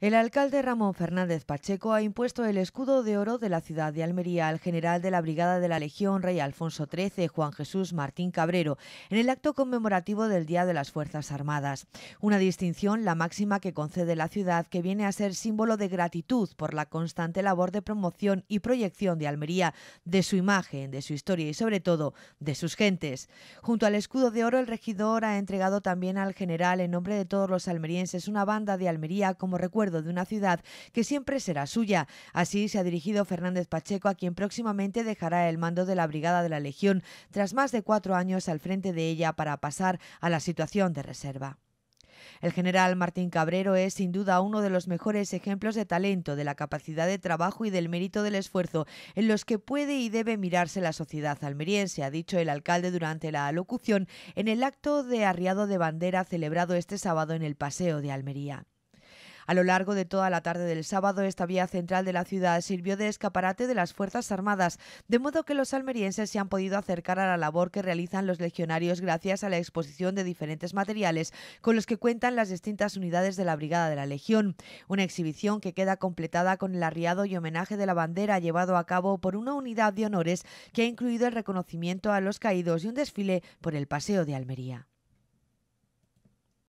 El alcalde Ramón Fernández Pacheco ha impuesto el escudo de oro de la ciudad de Almería al general de la Brigada de la Legión Rey Alfonso XIII, Juan Jesús Martín Cabrero, en el acto conmemorativo del Día de las Fuerzas Armadas. Una distinción, la máxima que concede la ciudad, que viene a ser símbolo de gratitud por la constante labor de promoción y proyección de Almería, de su imagen, de su historia y sobre todo de sus gentes. Junto al escudo de oro, el regidor ha entregado también al general, en nombre de todos los almerienses, una banda de Almería como recuerdo de una ciudad que siempre será suya. Así se ha dirigido Fernández Pacheco, a quien próximamente dejará el mando de la Brigada de la Legión, tras más de cuatro años al frente de ella para pasar a la situación de reserva. El general Martín Cabrero es sin duda uno de los mejores ejemplos de talento, de la capacidad de trabajo y del mérito del esfuerzo en los que puede y debe mirarse la sociedad almeriense, ha dicho el alcalde durante la alocución en el acto de arriado de bandera celebrado este sábado en el Paseo de Almería. A lo largo de toda la tarde del sábado, esta vía central de la ciudad sirvió de escaparate de las Fuerzas Armadas, de modo que los almerienses se han podido acercar a la labor que realizan los legionarios gracias a la exposición de diferentes materiales con los que cuentan las distintas unidades de la Brigada de la Legión. Una exhibición que queda completada con el arriado y homenaje de la bandera llevado a cabo por una unidad de honores que ha incluido el reconocimiento a los caídos y un desfile por el Paseo de Almería.